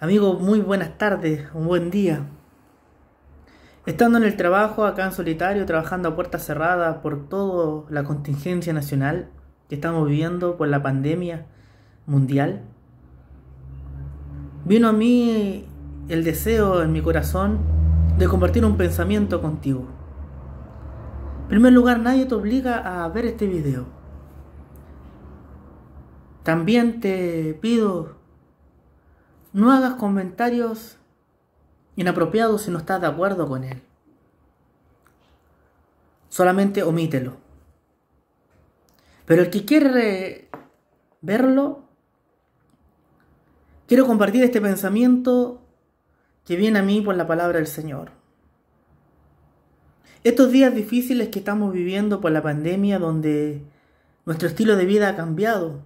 Amigo, muy buenas tardes, un buen día. Estando en el trabajo, acá en solitario, trabajando a puerta cerrada por toda la contingencia nacional que estamos viviendo por la pandemia mundial, vino a mí el deseo en mi corazón de compartir un pensamiento contigo. En primer lugar, nadie te obliga a ver este video. También te pido no hagas comentarios inapropiados si no estás de acuerdo con él. Solamente omítelo. Pero el que quiere verlo, quiero compartir este pensamiento que viene a mí por la palabra del Señor. Estos días difíciles que estamos viviendo por la pandemia, donde nuestro estilo de vida ha cambiado,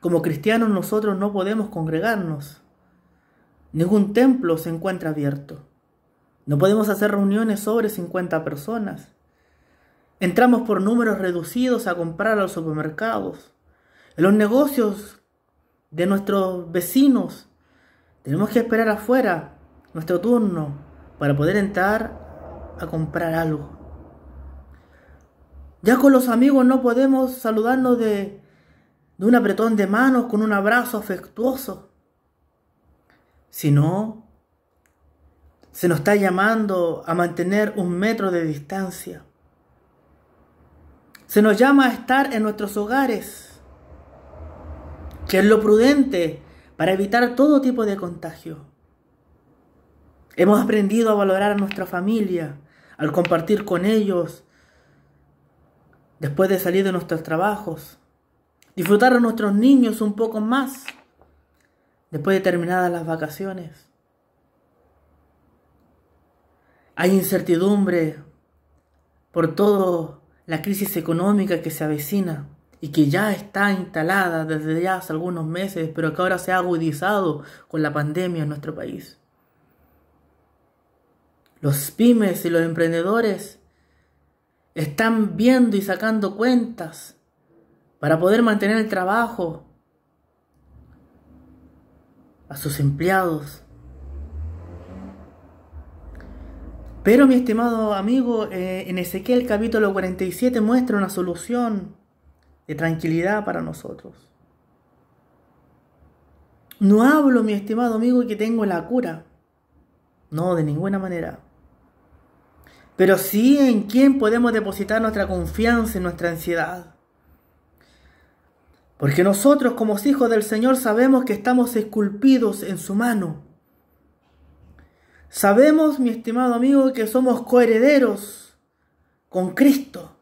como cristianos nosotros no podemos congregarnos. Ningún templo se encuentra abierto. No podemos hacer reuniones sobre 50 personas. Entramos por números reducidos a comprar a los supermercados. En los negocios de nuestros vecinos tenemos que esperar afuera nuestro turno para poder entrar a comprar algo. Ya con los amigos no podemos saludarnos de, de un apretón de manos, con un abrazo afectuoso sino se nos está llamando a mantener un metro de distancia. Se nos llama a estar en nuestros hogares, que es lo prudente para evitar todo tipo de contagio. Hemos aprendido a valorar a nuestra familia al compartir con ellos después de salir de nuestros trabajos, disfrutar a nuestros niños un poco más después de terminadas las vacaciones. Hay incertidumbre por toda la crisis económica que se avecina y que ya está instalada desde ya hace algunos meses, pero que ahora se ha agudizado con la pandemia en nuestro país. Los pymes y los emprendedores están viendo y sacando cuentas para poder mantener el trabajo a sus empleados. Pero mi estimado amigo, eh, en Ezequiel capítulo 47 muestra una solución de tranquilidad para nosotros. No hablo, mi estimado amigo, que tengo la cura. No, de ninguna manera. Pero sí en quién podemos depositar nuestra confianza y nuestra ansiedad. Porque nosotros como hijos del Señor sabemos que estamos esculpidos en su mano. Sabemos, mi estimado amigo, que somos coherederos con Cristo.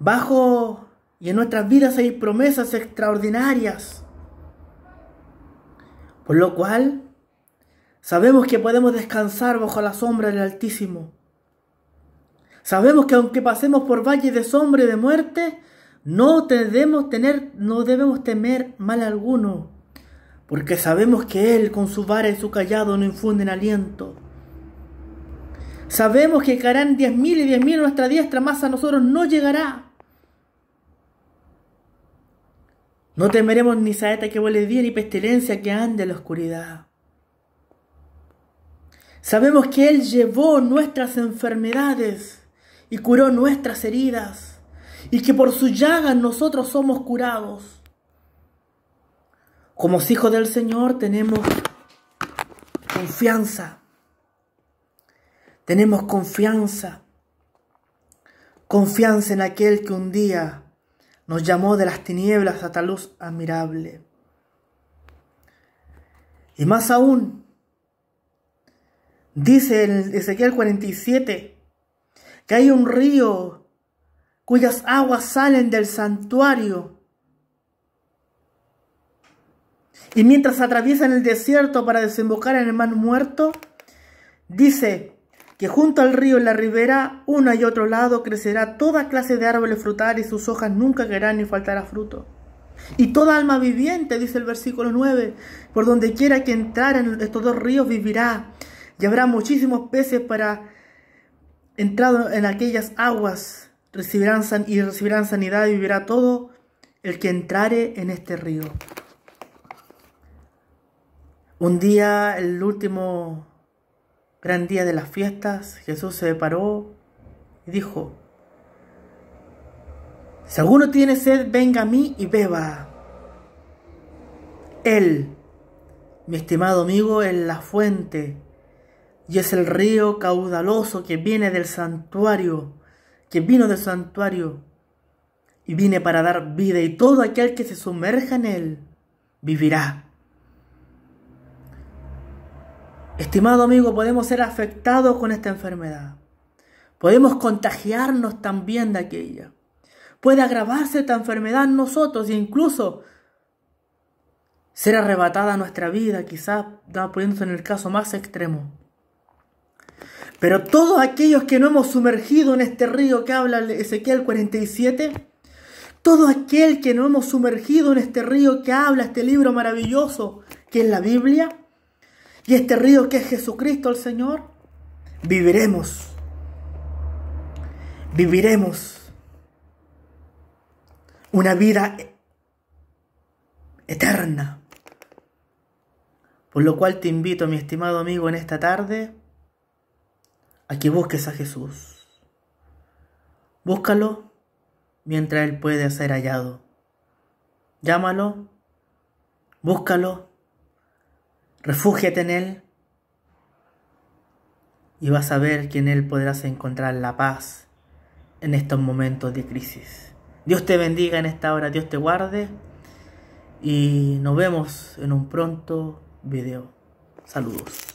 Bajo y en nuestras vidas hay promesas extraordinarias. Por lo cual, sabemos que podemos descansar bajo la sombra del Altísimo. Sabemos que aunque pasemos por valles de sombra y de muerte, no debemos, tener, no debemos temer mal alguno, porque sabemos que Él con su vara y su callado no infunden aliento. Sabemos que caerán diez mil y diez mil nuestra diestra, más a nosotros no llegará. No temeremos ni saeta que huele día, ni pestilencia que ande en la oscuridad. Sabemos que Él llevó nuestras enfermedades y curó nuestras heridas y que por su llaga nosotros somos curados. Como hijos del Señor tenemos confianza. Tenemos confianza. Confianza en aquel que un día nos llamó de las tinieblas a tal luz admirable. Y más aún, dice en Ezequiel 47, que hay un río cuyas aguas salen del santuario. Y mientras atraviesan el desierto para desembocar en el mar muerto, dice que junto al río en la ribera, uno y otro lado, crecerá toda clase de árboles frutales, y sus hojas nunca caerán ni faltará fruto. Y toda alma viviente, dice el versículo 9, por donde quiera que entraran estos dos ríos vivirá, y habrá muchísimos peces para entrar en aquellas aguas recibirán y recibirán sanidad y vivirá todo el que entrare en este río. Un día, el último gran día de las fiestas, Jesús se paró y dijo, si alguno tiene sed, venga a mí y beba. Él, mi estimado amigo, es la fuente y es el río caudaloso que viene del santuario que vino del santuario y vine para dar vida y todo aquel que se sumerja en él vivirá. Estimado amigo, podemos ser afectados con esta enfermedad. Podemos contagiarnos también de aquella. Puede agravarse esta enfermedad en nosotros e incluso ser arrebatada nuestra vida, quizás poniéndose en el caso más extremo. Pero todos aquellos que no hemos sumergido en este río que habla Ezequiel 47, todo aquel que no hemos sumergido en este río que habla este libro maravilloso que es la Biblia, y este río que es Jesucristo el Señor, viviremos. Viviremos una vida eterna. Por lo cual te invito, mi estimado amigo, en esta tarde Aquí busques a Jesús. Búscalo mientras Él puede ser hallado. Llámalo, búscalo, refúgiate en Él y vas a ver que en Él podrás encontrar la paz en estos momentos de crisis. Dios te bendiga en esta hora, Dios te guarde y nos vemos en un pronto video. Saludos.